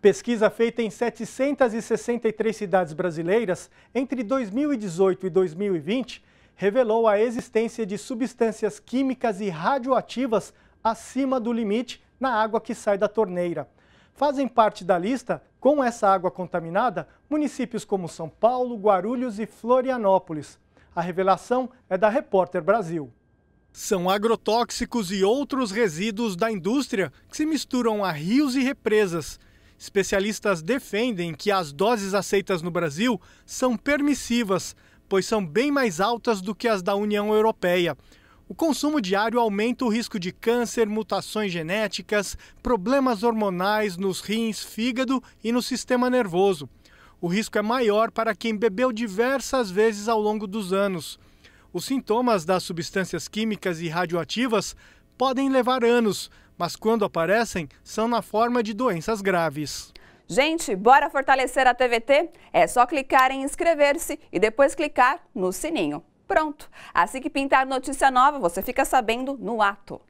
Pesquisa feita em 763 cidades brasileiras entre 2018 e 2020 revelou a existência de substâncias químicas e radioativas acima do limite na água que sai da torneira. Fazem parte da lista, com essa água contaminada, municípios como São Paulo, Guarulhos e Florianópolis. A revelação é da Repórter Brasil. São agrotóxicos e outros resíduos da indústria que se misturam a rios e represas Especialistas defendem que as doses aceitas no Brasil são permissivas, pois são bem mais altas do que as da União Europeia. O consumo diário aumenta o risco de câncer, mutações genéticas, problemas hormonais nos rins, fígado e no sistema nervoso. O risco é maior para quem bebeu diversas vezes ao longo dos anos. Os sintomas das substâncias químicas e radioativas podem levar anos, mas quando aparecem, são na forma de doenças graves. Gente, bora fortalecer a TVT? É só clicar em inscrever-se e depois clicar no sininho. Pronto! Assim que pintar notícia nova, você fica sabendo no ato.